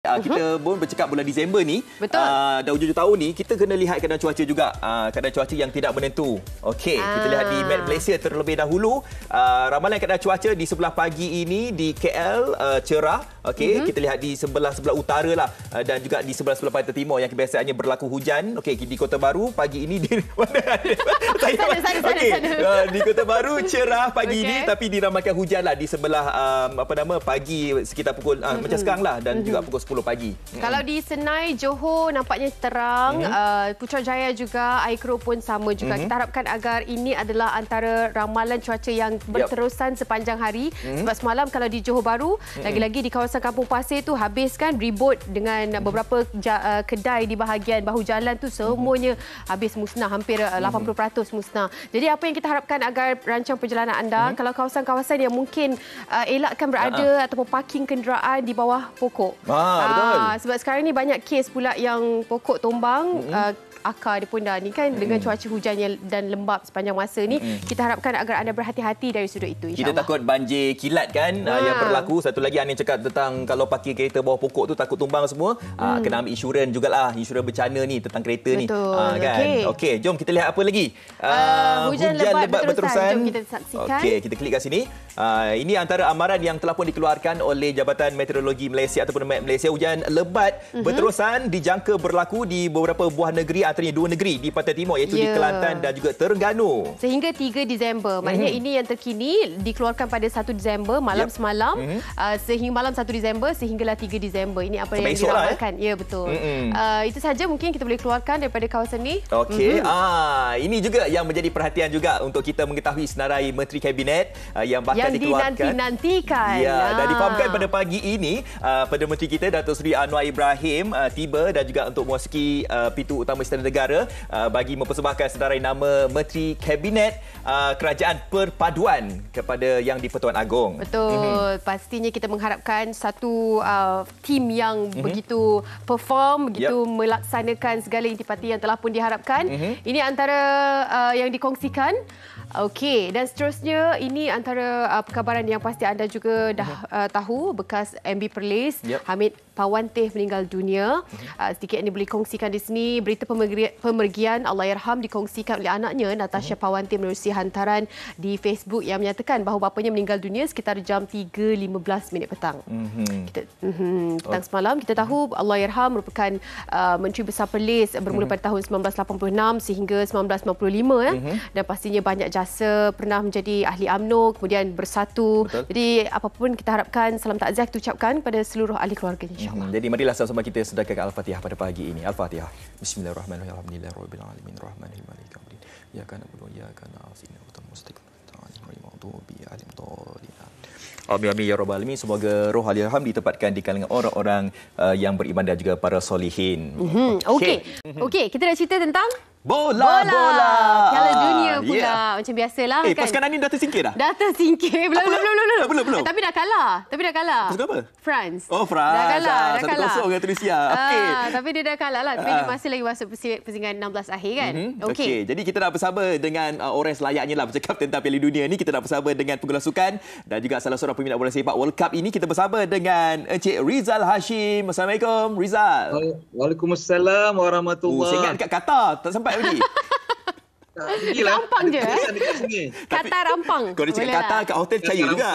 Ah, mhm. Kita pun bercakap bulan Disember ni uh, Dah hujung tahun ni Kita kena lihat keadaan cuaca juga uh, Keadaan cuaca yang tidak menentu Okey ah. Kita lihat di Met Malaysia terlebih dahulu uh, Ramalan keadaan cuaca di sebelah pagi ini Di KL uh, cerah Okey, mm-hmm. kita lihat di sebelah-sebelah utara lah eh, dan juga di sebelah-sebelah pantai timur yang kebiasaannya berlaku hujan. Okey, di Kota Baru pagi ini di mana? saya, sana, sana, okay. sana, sana. Eh, di Kota Baru cerah pagi okay. ini tapi diramalkan hujan lah di sebelah um, apa nama pagi sekitar pukul mm-hmm. macam sekarang lah dan mm-hmm. juga pukul 10 pagi. Kalau mm-hmm. di Senai, Johor nampaknya terang, mm-hmm. uh, eh, Putrajaya juga, Aikro pun sama juga. Mm-hmm. Kita harapkan agar ini adalah antara ramalan cuaca yang berterusan yep. sepanjang hari. Mm-hmm. Sebab semalam kalau di Johor Baru, mm-hmm. lagi-lagi di kawasan kawasan Kampung Pasir tu habis kan ribut dengan beberapa uh, kedai di bahagian bahu jalan tu semuanya habis musnah hampir uh, 80% mhm. musnah. Jadi apa yang kita harapkan agar rancang perjalanan anda hmm kalau kawasan-kawasan yang mungkin uh, elakkan berada uh-huh. ataupun parking kenderaan di bawah pokok. Ah, uh, betul. Ah, sebab sekarang ni banyak kes pula yang pokok tumbang hmm uh, akar dia pun dah ni kan hmm. dengan cuaca hujan yang dan lembab sepanjang masa ni hmm. kita harapkan agar anda berhati-hati dari sudut itu kita takut banjir kilat kan ha. yang ah. berlaku satu lagi Anin cakap tentang kalau parkir kereta bawah pokok tu takut tumbang semua ah, hmm. aa, kena ambil insurans jugalah insurans bencana ni tentang kereta betul. ni aa, kan okey okay, jom kita lihat apa lagi uh, hujan, hujan lebat, lebat berterusan. berterusan jom kita saksikan okey kita klik kat sini Ah, ini antara amaran yang telah pun dikeluarkan oleh Jabatan Meteorologi Malaysia ataupun Met Malaysia. Hujan lebat mm-hmm. berterusan dijangka berlaku di beberapa buah negeri antaranya dua negeri di Pantai Timur iaitu yeah. di ya. Kelantan dan juga Terengganu. Sehingga 3 Disember. Maknanya mm-hmm. ini yang terkini dikeluarkan pada 1 Disember malam yep. semalam mm-hmm. uh, sehingga malam 1 Disember sehinggalah 3 Disember. Ini apa Sampai yang diramalkan. Lah, eh? Ya betul. Mm-hmm. Uh, itu saja mungkin kita boleh keluarkan daripada kawasan ini. Okey. Mm-hmm. Ah, ini juga yang menjadi perhatian juga untuk kita mengetahui senarai Menteri Kabinet uh, yang bahkan yang yang dinanti-nantikan. Ya, dan ah. difahamkan pada pagi ini, uh, Perdana Menteri kita, Datuk Seri Anwar Ibrahim, uh, tiba dan juga untuk memasuki uh, pintu utama Istana Negara uh, bagi mempersembahkan senarai nama Menteri Kabinet uh, Kerajaan Perpaduan kepada Yang di-Pertuan Agong. Betul. Mm-hmm. Pastinya kita mengharapkan satu uh, tim yang mm-hmm. begitu perform, begitu yep. melaksanakan segala intipati yang telah pun diharapkan. Mm-hmm. Ini antara uh, yang dikongsikan. Okey, dan seterusnya ini antara uh, perkabaran yang pasti anda juga dah mhm. uh, tahu bekas MB Perlis yep. Hamid Pawan Teh meninggal dunia. Mhm. Uh, sedikit ini boleh kongsikan di sini berita pemergian Allahyarham dikongsikan oleh anaknya Natasha mhm. Pawan Teh melalui hantaran di Facebook yang menyatakan bahawa bapanya meninggal dunia sekitar jam 3.15 minit petang. Mm-hmm. Kita mm-hmm, petang oh. semalam kita tahu Allahyarham merupakan uh, menteri besar Perlis bermula mm-hmm. pada tahun 1986 sehingga 1995 ya. Mm-hmm. Dan pastinya banyak jam berjasa pernah menjadi ahli AMNO kemudian bersatu Betul. jadi apapun kita harapkan salam takziah kita ucapkan kepada seluruh ahli keluarga insyaAllah mhm. hmm jadi marilah sama-sama kita sedekah Al-Fatihah pada pagi ini Al-Fatihah Bismillahirrahmanirrahim Alhamdulillahirrahmanirrahim Rahmanirrahim Ya kana bulu ya kana asina utam mustaqim Amin, amin, ya Rabbal Alamin. Semoga roh Alhamdulillah ditempatkan di kalangan orang-orang uh, yang beriman dan juga para solihin. Mm-hmm. Okey, okay. okay. kita dah cerita tentang Bola, bola, bola. Piala dunia pula. Yeah. Macam biasalah eh, kan. Pasukan Anin dah tersingkir dah? Dah tersingkir. Belum, belum, belum. belum, tapi dah kalah. Tapi dah kalah. Pasukan apa? France. Oh, France. Dah kalah. Ah, dah satu kosong dengan Tunisia. Uh, ah, okay. Tapi dia dah kalah lah. Tapi uh. dia ah. masih lagi masuk pusingan 16 akhir kan. Mm-hmm. Okay. okay. Jadi kita dah bersama dengan uh, orang selayaknya lah bercakap tentang Piala Dunia ni. Kita dah bersama dengan pengulas sukan dan juga salah seorang peminat bola sepak World Cup ini. Kita bersama dengan Encik Rizal Hashim. Assalamualaikum, Rizal. Waalaikumsalam warahmatullahi wabarakatuh. Uh, oh, Sehingga dekat Qatar. Tak sampai rapat tadi. Ha, rampang je Kata eh? rampang Kau dah cakap kata lah. kat hotel Cahaya juga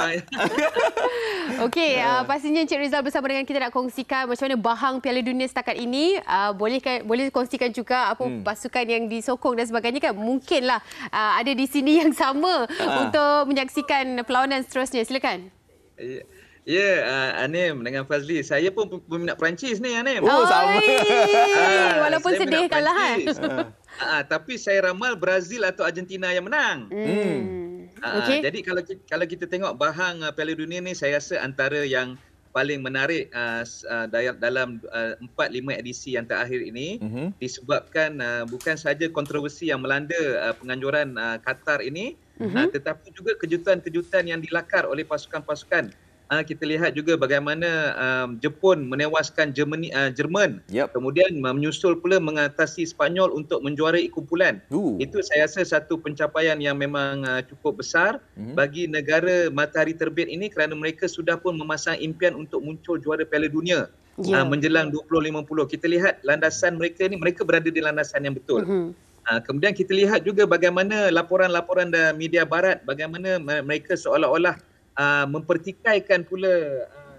Okey ya. uh, Pastinya Encik Rizal bersama dengan kita Nak kongsikan Macam mana bahang Piala Dunia setakat ini uh, Boleh boleh kongsikan juga Apa hmm. pasukan yang disokong Dan sebagainya kan Mungkinlah uh, Ada di sini yang sama uh. Untuk menyaksikan Perlawanan seterusnya Silakan Ya Ya, uh, Anim dengan Fazli. Saya pun peminat Perancis ni, Anim. Oh, sama. Uh, Walaupun saya sedih kalah. Kan? Uh. Uh, tapi saya ramal Brazil atau Argentina yang menang. Hmm. Uh, ah, okay. uh, jadi kalau kita, kalau kita tengok bahang uh, Piala Dunia ni, saya rasa antara yang paling menarik uh, uh, dalam uh, 4-5 edisi yang terakhir ini uh-huh. disebabkan uh, bukan saja kontroversi yang melanda uh, penganjuran uh, Qatar ini, uh-huh. tetapi juga kejutan-kejutan yang dilakar oleh pasukan-pasukan uh, kita lihat juga bagaimana um, Jepun menewaskan Germany, uh, Jerman. Yep. Kemudian menyusul pula mengatasi Spanyol untuk menjuarai kumpulan. Ooh. Itu saya rasa satu pencapaian yang memang uh, cukup besar mm-hmm. bagi negara matahari terbit ini kerana mereka sudah pun memasang impian untuk muncul juara Piala Dunia. Yeah. Ya. Uh, menjelang 2050 kita lihat landasan mereka ni mereka berada di landasan yang betul. Mm-hmm. Uh, kemudian kita lihat juga bagaimana laporan-laporan dari media barat bagaimana mereka seolah-olah Ah, mempertikaikan pula uh,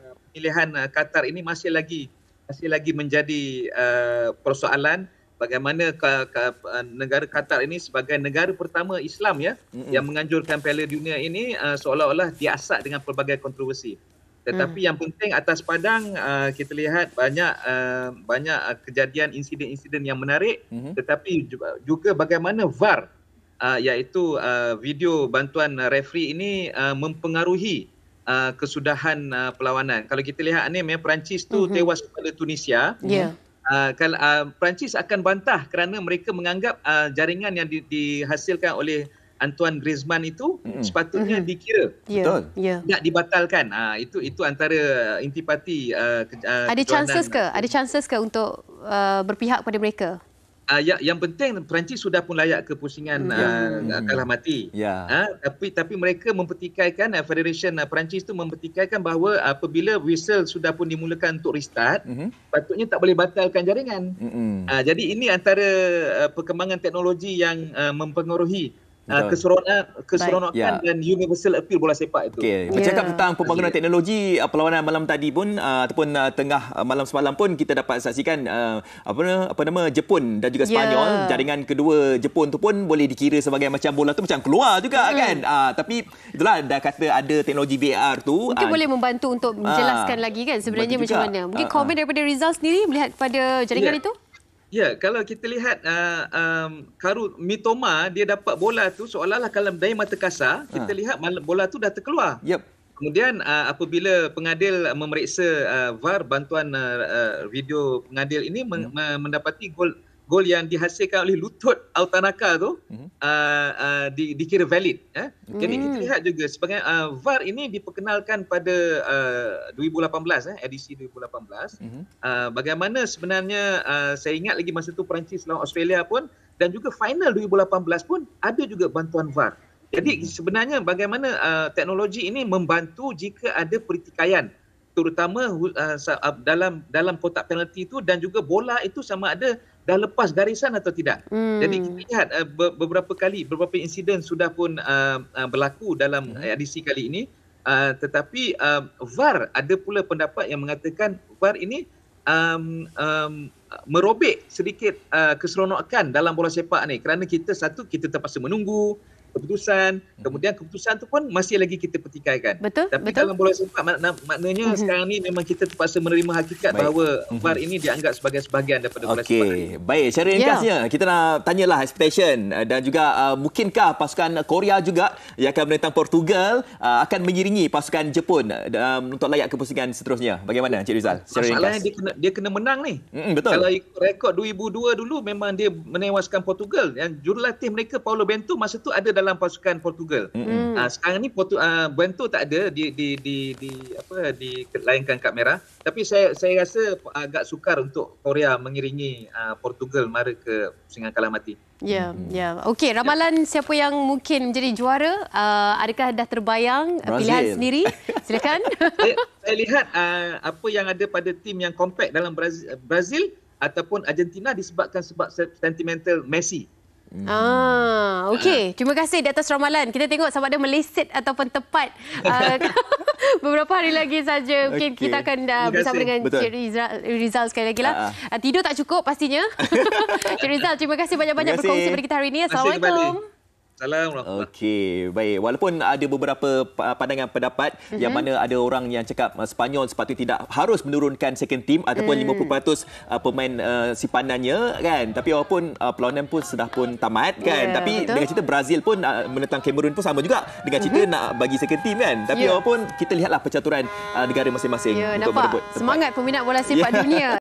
ah, pilihan uh, ah, Qatar ini masih lagi masih lagi menjadi uh, persoalan bagaimana ke, ke, uh, negara Qatar ini sebagai negara pertama Islam ya Mm-mm. yang menganjurkan Piala Dunia ini uh, seolah-olah diasak dengan pelbagai kontroversi. Tetapi mm. yang penting atas padang uh, kita lihat banyak uh, banyak kejadian insiden-insiden yang menarik hmm tetapi juga, juga bagaimana VAR uh, uh, iaitu uh, video bantuan uh, referee ini uh, mempengaruhi uh, kesudahan uh, perlawanan. Kalau kita lihat ini memang Perancis tu mm-hmm. tewas kepada Tunisia. Yeah. Ya. Uh, uh, Perancis akan bantah kerana mereka menganggap uh, jaringan yang di- dihasilkan oleh Antoine Griezmann itu mm sepatutnya mm-hmm. dikira. Yeah. Betul. Yeah. Tidak dibatalkan. Uh, itu itu antara intipati uh, uh, Ada chances ke? Ada chances ke untuk uh, berpihak kepada mereka? uh, ah, yang, yang penting Perancis sudah pun layak ke pusingan hmm. uh, kalah mati. Yeah. Ya. Uh, tapi tapi mereka mempertikaikan uh, Federation uh, Perancis itu mempertikaikan bahawa uh, apabila whistle sudah pun dimulakan untuk restart, mm-hmm. patutnya tak boleh batalkan jaringan. Mm-hmm. Uh, jadi ini antara uh, perkembangan teknologi yang uh, mempengaruhi Ah, ah, keseronokan keseronokan ya. yeah. dan universal appeal bola sepak itu. Okey, ya. bercakap tentang pembangunan yeah. teknologi uh, perlawanan malam tadi pun uh, ataupun uh, tengah uh, malam semalam pun kita dapat saksikan uh, apa apa nama Jepun dan juga ya. Spanyol yeah. jaringan kedua Jepun tu pun boleh dikira sebagai macam bola tu macam keluar juga mm. kan. Uh, tapi itulah dah kata ada teknologi VR tu mungkin uh, boleh membantu untuk menjelaskan uh, lagi kan sebenarnya macam mana. Mungkin uh, komen uh, daripada Rizal sendiri melihat pada jaringan yeah. itu? Ya, kalau kita lihat uh, um, Karut Mitoma dia dapat bola tu seolah-olah kalau dari mata kasar ha. kita lihat bola tu dah terkeluar. Yep. Kemudian uh, apabila pengadil memeriksa uh, VAR bantuan uh, uh video pengadil ini yep. Hmm. mendapati gol gol yang dihasilkan oleh lutut Altanaka tu mm-hmm. uh, uh, di, dikira valid. Eh? Jadi mm-hmm. kita hmm. lihat juga sebagai uh, VAR ini diperkenalkan pada uh, 2018, eh, edisi 2018. Mm-hmm. Uh, bagaimana sebenarnya uh, saya ingat lagi masa tu Perancis lawan Australia pun dan juga final 2018 pun ada juga bantuan VAR. Jadi mm-hmm. sebenarnya bagaimana uh, teknologi ini membantu jika ada pertikaian terutama uh, uh, dalam dalam kotak penalti itu dan juga bola itu sama ada dah lepas garisan atau tidak. Hmm. Jadi kita lihat uh, beberapa kali beberapa insiden sudah pun uh, uh, berlaku dalam hmm. edisi kali ini uh, tetapi uh, VAR ada pula pendapat yang mengatakan VAR ini um, um, merobek sedikit uh, keseronokan dalam bola sepak ni kerana kita satu kita terpaksa menunggu keputusan mhm. kemudian keputusan tu pun masih lagi kita pertikaikan betul tapi betul. dalam bola sepak mak, mak, maknanya uh-huh. sekarang ni memang kita terpaksa menerima hakikat baik. bahawa uh-huh. VAR ini dianggap sebagai sebahagian daripada bola okay. Okey, baik secara ringkasnya ya. yeah. kita nak tanyalah expectation eh, dan juga uh, mungkinkah pasukan Korea juga yang akan menentang Portugal uh, akan mengiringi pasukan Jepun uh, untuk layak ke pusingan seterusnya bagaimana Encik Rizal secara ringkas dia dia kena menang ni mm-hmm, betul kalau rekod 2002 dulu memang dia menewaskan Portugal yang jurulatih mereka Paulo Bento masa tu ada dalam dalam pasukan Portugal. Ah, mm. Uh, sekarang ni Portu- uh, Bento tak ada di di di di apa di lainkan kad merah. Tapi saya saya rasa agak sukar untuk Korea mengiringi uh, Portugal mara ke pusingan kalah mati. Ya, yeah, ya. Yeah. Okey, ramalan yeah. siapa yang mungkin menjadi juara? Uh, adakah dah terbayang Brazil. pilihan sendiri? Silakan. saya, saya lihat uh, apa yang ada pada tim yang compact dalam Brazil, Brazil ataupun Argentina disebabkan sebab sentimental Messi. Hmm. Ah, okey. Terima kasih di atas ramalan. Kita tengok sama ada meleset ataupun tepat. Uh, beberapa hari lagi saja mungkin okay. kita akan uh, bersama dengan Betul. Cik Rizal, Rizal sekali lagi lah. Ah, ah. Uh, tidur tak cukup pastinya. Cik Rizal, terima kasih banyak-banyak terima kasih. berkongsi pada kita hari ini. Assalamualaikum. Terima Assalamualaikum. Okey, baik. Walaupun ada beberapa pandangan pendapat mm-hmm. yang mana ada orang yang cakap ah, Spanyol sepatutnya tidak harus menurunkan second team ataupun mm. 50% ah, pemain uh, simpanannya kan. Tapi walaupun uh, pelawanan pun sudah pun tamat kan. Yeah, Tapi betul. dengan cerita Brazil pun uh, menentang Cameroon pun sama juga dengan cerita mm-hmm. nak bagi second team kan. Tapi yeah. walaupun kita lihatlah percaturan uh, negara masing-masing yeah, untuk nampak. Semangat peminat bola sepak yeah. dunia.